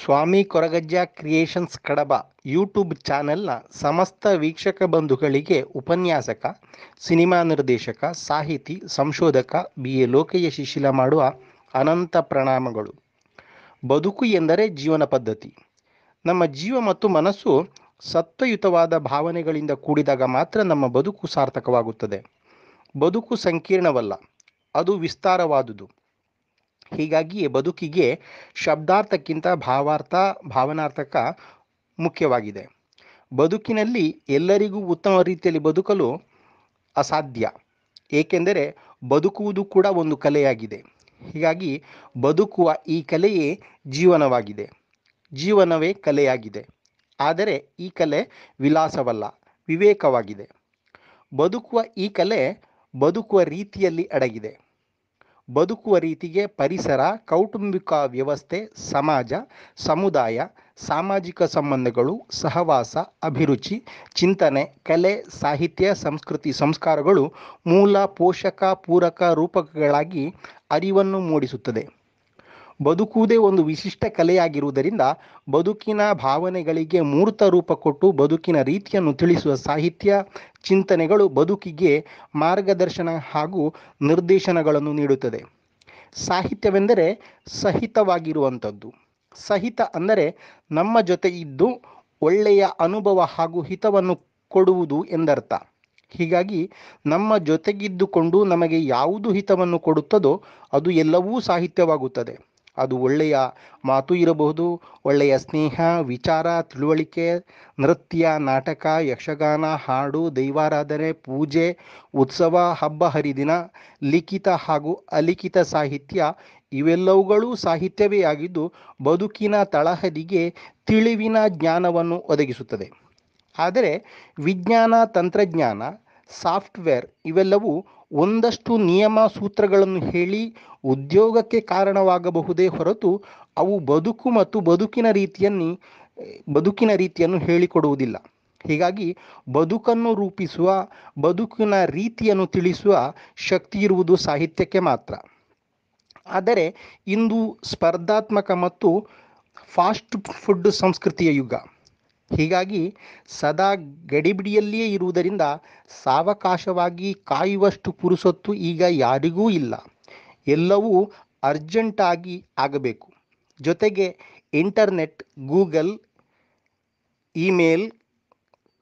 ಸ್ವಾಮಿ Koragajja creations Kadaba YouTube ಚಾನೆಲ್ನ ಸಮಸ್ತ ವೀಕ್ಷಕ ಬಂಧುಗಳಿಗೆ ಉಪನ್ಯಾಸಕ ಸಿನಿಮಾ ನಿರ್ದೇಶಕ ಸಾಹಿತಿ ಸಂಶೋಧಕ ಬಿ ಎ ಲೋಕಯ್ಯ ಶಿಶಿಲ ಮಾಡುವ ಅನಂತ ಪ್ರಣಾಮಗಳು ಬದುಕು ಎಂದರೆ ಜೀವನ ಪದ್ಧತಿ ನಮ್ಮ ಜೀವ ಮತ್ತು ಮನಸ್ಸು ಸತ್ವಯುತವಾದ ಭಾವನೆಗಳಿಂದ ಕೂಡಿದಾಗ ಮಾತ್ರ ನಮ್ಮ ಬದುಕು ಸಾರ್ಥಕವಾಗುತ್ತದೆ ಬದುಕು ಸಂಕೀರ್ಣವಲ್ಲ ಅದು ವಿಸ್ತಾರವಾದುದು ಹೀಗಾಗಿ ಬದುಕಿಗೆ ಶಬ್ದಾರ್ಥಕ್ಕಿಂತ ಭಾವಾರ್ಥ ಭಾವನಾರ್ಥಕ ಮುಖ್ಯವಾಗಿದೆ ಬದುಕಿನಲ್ಲಿ ಎಲ್ಲರಿಗೂ ಉತ್ತಮ ರೀತಿಯಲ್ಲಿ ಬದುಕಲು ಅಸಾಧ್ಯ ಏಕೆಂದರೆ ಬದುಕುವುದು ಕೂಡ ಒಂದು ಕಲೆಯಾಗಿದೆ ಹೀಗಾಗಿ ಬದುಕುವ ಈ ಕಲೆಯೇ ಜೀವನವಾಗಿದೆ ಜೀವನವೇ ಕಲೆಯಾಗಿದೆ ಆದರೆ ಈ ಕಲೆ ವಿಲಾಸವಲ್ಲ ವಿವೇಕವಾಗಿದೆ ಬದುಕುವ ಈ ಕಲೆ ಬದುಕುವ ರೀತಿಯಲ್ಲಿ ಅಡಗಿದೆ ಬದುಕುವ ರೀತಿಗೆ ಪರಿಸರ ಕೌಟುಂಬಿಕ ವ್ಯವಸ್ಥೆ ಸಮಾಜ ಸಮುದಾಯ ಸಾಮಾಜಿಕ ಸಂಬಂಧಗಳು ಸಹವಾಸ ಅಭಿರುಚಿ ಚಿಂತನೆ ಕಲೆ ಸಾಹಿತ್ಯ ಸಂಸ್ಕೃತಿ ಸಂಸ್ಕಾರಗಳು ಮೂಲ ಪೋಷಕ ಪೂರಕ ರೂಪಕಗಳಾಗಿ ಅರಿವನ್ನು ಮೂಡಿಸುತ್ತದೆ ಬದುಕುವುದೇ ಒಂದು ವಿಶಿಷ್ಟ ಕಲೆಯಾಗಿರುವುದರಿಂದ ಬದುಕಿನ ಭಾವನೆಗಳಿಗೆ ಮೂರ್ತ ರೂಪ ಕೊಟ್ಟು ಬದುಕಿನ ರೀತಿಯನ್ನು ತಿಳಿಸುವ ಸಾಹಿತ್ಯ ಚಿಂತನೆಗಳು ಬದುಕಿಗೆ ಮಾರ್ಗದರ್ಶನ ಹಾಗೂ ನಿರ್ದೇಶನಗಳನ್ನು ನೀಡುತ್ತದೆ ಸಾಹಿತ್ಯವೆಂದರೆ ಸಹಿತವಾಗಿರುವಂಥದ್ದು ಸಹಿತ ಅಂದರೆ ನಮ್ಮ ಜೊತೆ ಇದ್ದು ಒಳ್ಳೆಯ ಅನುಭವ ಹಾಗೂ ಹಿತವನ್ನು ಕೊಡುವುದು ಎಂದರ್ಥ ಹೀಗಾಗಿ ನಮ್ಮ ಜೊತೆಗಿದ್ದುಕೊಂಡು ನಮಗೆ ಯಾವುದು ಹಿತವನ್ನು ಕೊಡುತ್ತದೋ ಅದು ಎಲ್ಲವೂ ಸಾಹಿತ್ಯವಾಗುತ್ತದೆ ಅದು ಒಳ್ಳೆಯ ಮಾತು ಇರಬಹುದು ಒಳ್ಳೆಯ ಸ್ನೇಹ ವಿಚಾರ ತಿಳುವಳಿಕೆ ನೃತ್ಯ ನಾಟಕ ಯಕ್ಷಗಾನ ಹಾಡು ದೈವಾರಾಧನೆ ಪೂಜೆ ಉತ್ಸವ ಹಬ್ಬ ಹರಿದಿನ ಲಿಖಿತ ಹಾಗೂ ಅಲಿಖಿತ ಸಾಹಿತ್ಯ ಇವೆಲ್ಲವುಗಳೂ ಸಾಹಿತ್ಯವೇ ಆಗಿದ್ದು ಬದುಕಿನ ತಳಹದಿಗೆ ತಿಳಿವಿನ ಜ್ಞಾನವನ್ನು ಒದಗಿಸುತ್ತದೆ ಆದರೆ ವಿಜ್ಞಾನ ತಂತ್ರಜ್ಞಾನ ಸಾಫ್ಟ್ವೇರ್ ಇವೆಲ್ಲವೂ ಒಂದಷ್ಟು ನಿಯಮ ಸೂತ್ರಗಳನ್ನು ಹೇಳಿ ಉದ್ಯೋಗಕ್ಕೆ ಕಾರಣವಾಗಬಹುದೇ ಹೊರತು ಅವು ಬದುಕು ಮತ್ತು ಬದುಕಿನ ರೀತಿಯನ್ನು ಬದುಕಿನ ರೀತಿಯನ್ನು ಹೇಳಿಕೊಡುವುದಿಲ್ಲ ಹೀಗಾಗಿ ಬದುಕನ್ನು ರೂಪಿಸುವ ಬದುಕಿನ ರೀತಿಯನ್ನು ತಿಳಿಸುವ ಶಕ್ತಿ ಇರುವುದು ಸಾಹಿತ್ಯಕ್ಕೆ ಮಾತ್ರ ಆದರೆ ಇಂದು ಸ್ಪರ್ಧಾತ್ಮಕ ಮತ್ತು ಫಾಸ್ಟ್ ಫುಡ್ ಸಂಸ್ಕೃತಿಯ ಯುಗ ಹೀಗಾಗಿ ಸದಾ ಗಡಿಬಿಡಿಯಲ್ಲಿಯೇ ಇರುವುದರಿಂದ ಸಾವಕಾಶವಾಗಿ ಕಾಯುವಷ್ಟು ಪುರುಸೊತ್ತು ಈಗ ಯಾರಿಗೂ ಇಲ್ಲ ಎಲ್ಲವೂ ಅರ್ಜೆಂಟಾಗಿ ಆಗಬೇಕು ಜೊತೆಗೆ ಇಂಟರ್ನೆಟ್ ಗೂಗಲ್ ಇಮೇಲ್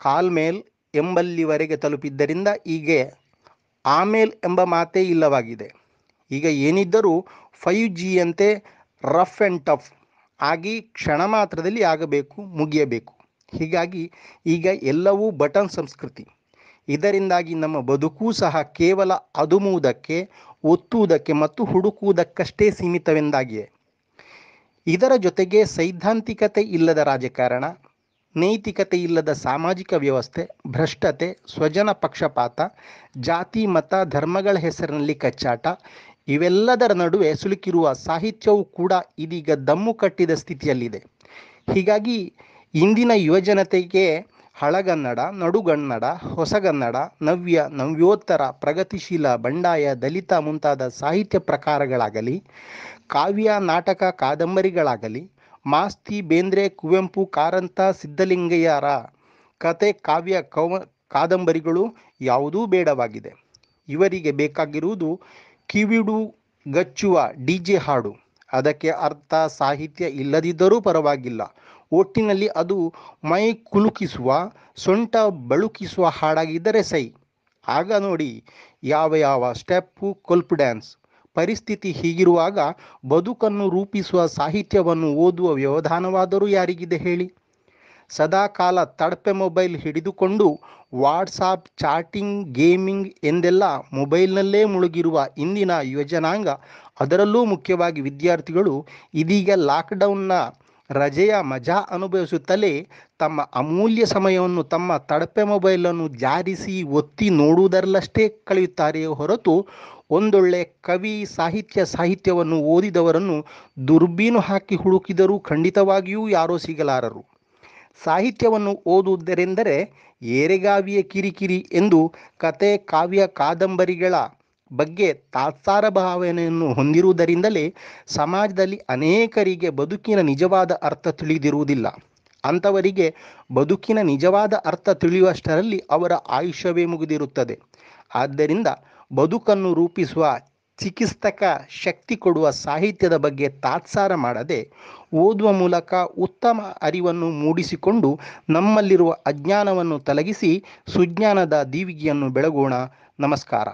ಕಾಲ್ಮೇಲ್ ಎಂಬಲ್ಲಿವರೆಗೆ ತಲುಪಿದ್ದರಿಂದ ಈಗ ಆಮೇಲ್ ಎಂಬ ಮಾತೇ ಇಲ್ಲವಾಗಿದೆ ಈಗ ಏನಿದ್ದರೂ ಫೈವ್ ಜಿಯಂತೆ ರಫ್ ಆ್ಯಂಡ್ ಟಫ್ ಆಗಿ ಕ್ಷಣ ಮಾತ್ರದಲ್ಲಿ ಆಗಬೇಕು ಮುಗಿಯಬೇಕು ಹೀಗಾಗಿ ಈಗ ಎಲ್ಲವೂ ಬಟನ್ ಸಂಸ್ಕೃತಿ ಇದರಿಂದಾಗಿ ನಮ್ಮ ಬದುಕೂ ಸಹ ಕೇವಲ ಅದುಮುವುದಕ್ಕೆ ಒತ್ತುವುದಕ್ಕೆ ಮತ್ತು ಹುಡುಕುವುದಕ್ಕಷ್ಟೇ ಸೀಮಿತವೆಂದಾಗಿದೆ ಇದರ ಜೊತೆಗೆ ಸೈದ್ಧಾಂತಿಕತೆ ಇಲ್ಲದ ರಾಜಕಾರಣ ನೈತಿಕತೆ ಇಲ್ಲದ ಸಾಮಾಜಿಕ ವ್ಯವಸ್ಥೆ ಭ್ರಷ್ಟತೆ ಸ್ವಜನ ಪಕ್ಷಪಾತ ಜಾತಿ ಮತ ಧರ್ಮಗಳ ಹೆಸರಿನಲ್ಲಿ ಕಚ್ಚಾಟ ಇವೆಲ್ಲದರ ನಡುವೆ ಸಿಲುಕಿರುವ ಸಾಹಿತ್ಯವೂ ಕೂಡ ಇದೀಗ ದಮ್ಮು ಕಟ್ಟಿದ ಸ್ಥಿತಿಯಲ್ಲಿದೆ ಹೀಗಾಗಿ ಇಂದಿನ ಯುವಜನತೆಗೆ ಹಳಗನ್ನಡ ನಡುಗನ್ನಡ ಹೊಸಗನ್ನಡ ನವ್ಯ ನವ್ಯೋತ್ತರ ಪ್ರಗತಿಶೀಲ ಬಂಡಾಯ ದಲಿತ ಮುಂತಾದ ಸಾಹಿತ್ಯ ಪ್ರಕಾರಗಳಾಗಲಿ ಕಾವ್ಯ ನಾಟಕ ಕಾದಂಬರಿಗಳಾಗಲಿ ಮಾಸ್ತಿ ಬೇಂದ್ರೆ ಕುವೆಂಪು ಕಾರಂತ ಸಿದ್ಧಲಿಂಗಯ್ಯರ ಕತೆ ಕಾವ್ಯ ಕವ ಕಾದಂಬರಿಗಳು ಯಾವುದೂ ಬೇಡವಾಗಿದೆ ಇವರಿಗೆ ಬೇಕಾಗಿರುವುದು ಕಿವಿಡು ಗಚ್ಚುವ ಡಿ ಜೆ ಹಾಡು ಅದಕ್ಕೆ ಅರ್ಥ ಸಾಹಿತ್ಯ ಇಲ್ಲದಿದ್ದರೂ ಪರವಾಗಿಲ್ಲ ಒಟ್ಟಿನಲ್ಲಿ ಅದು ಮೈ ಕುಲುಕಿಸುವ ಸೊಂಟ ಬಳುಕಿಸುವ ಹಾಡಾಗಿದ್ದರೆ ಸೈ ಆಗ ನೋಡಿ ಯಾವ ಯಾವ ಸ್ಟೆಪ್ಪು ಕೊಲ್ಪ್ ಡ್ಯಾನ್ಸ್ ಪರಿಸ್ಥಿತಿ ಹೀಗಿರುವಾಗ ಬದುಕನ್ನು ರೂಪಿಸುವ ಸಾಹಿತ್ಯವನ್ನು ಓದುವ ವ್ಯವಧಾನವಾದರೂ ಯಾರಿಗಿದೆ ಹೇಳಿ ಸದಾಕಾಲ ತಡಪೆ ಮೊಬೈಲ್ ಹಿಡಿದುಕೊಂಡು ವಾಟ್ಸಾಪ್ ಚಾಟಿಂಗ್ ಗೇಮಿಂಗ್ ಎಂದೆಲ್ಲ ಮೊಬೈಲ್ನಲ್ಲೇ ಮುಳುಗಿರುವ ಇಂದಿನ ಯುವಜನಾಂಗ ಅದರಲ್ಲೂ ಮುಖ್ಯವಾಗಿ ವಿದ್ಯಾರ್ಥಿಗಳು ಇದೀಗ ಲಾಕ್ಡೌನ್ನ ರಜೆಯ ಮಜಾ ಅನುಭವಿಸುತ್ತಲೇ ತಮ್ಮ ಅಮೂಲ್ಯ ಸಮಯವನ್ನು ತಮ್ಮ ತಡಪೆ ಮೊಬೈಲನ್ನು ಜಾರಿಸಿ ಒತ್ತಿ ನೋಡುವುದರಲ್ಲಷ್ಟೇ ಕಳೆಯುತ್ತಾರೆಯೇ ಹೊರತು ಒಂದೊಳ್ಳೆ ಕವಿ ಸಾಹಿತ್ಯ ಸಾಹಿತ್ಯವನ್ನು ಓದಿದವರನ್ನು ದುರ್ಬೀನು ಹಾಕಿ ಹುಡುಕಿದರೂ ಖಂಡಿತವಾಗಿಯೂ ಯಾರೋ ಸಿಗಲಾರರು ಸಾಹಿತ್ಯವನ್ನು ಓದುವುದರೆಂದರೆ ಏರೆಗಾವಿಯ ಕಿರಿಕಿರಿ ಎಂದು ಕತೆ ಕಾವ್ಯ ಕಾದಂಬರಿಗಳ ಬಗ್ಗೆ ತಾತ್ಸಾರ ಭಾವನೆಯನ್ನು ಹೊಂದಿರುವುದರಿಂದಲೇ ಸಮಾಜದಲ್ಲಿ ಅನೇಕರಿಗೆ ಬದುಕಿನ ನಿಜವಾದ ಅರ್ಥ ತಿಳಿದಿರುವುದಿಲ್ಲ ಅಂಥವರಿಗೆ ಬದುಕಿನ ನಿಜವಾದ ಅರ್ಥ ತಿಳಿಯುವಷ್ಟರಲ್ಲಿ ಅವರ ಆಯುಷ್ಯವೇ ಮುಗಿದಿರುತ್ತದೆ ಆದ್ದರಿಂದ ಬದುಕನ್ನು ರೂಪಿಸುವ ಚಿಕಿತ್ಸಕ ಶಕ್ತಿ ಕೊಡುವ ಸಾಹಿತ್ಯದ ಬಗ್ಗೆ ತಾತ್ಸಾರ ಮಾಡದೆ ಓದುವ ಮೂಲಕ ಉತ್ತಮ ಅರಿವನ್ನು ಮೂಡಿಸಿಕೊಂಡು ನಮ್ಮಲ್ಲಿರುವ ಅಜ್ಞಾನವನ್ನು ತಲಗಿಸಿ ಸುಜ್ಞಾನದ ದೀವಿಗೆಯನ್ನು ಬೆಳಗೋಣ ನಮಸ್ಕಾರ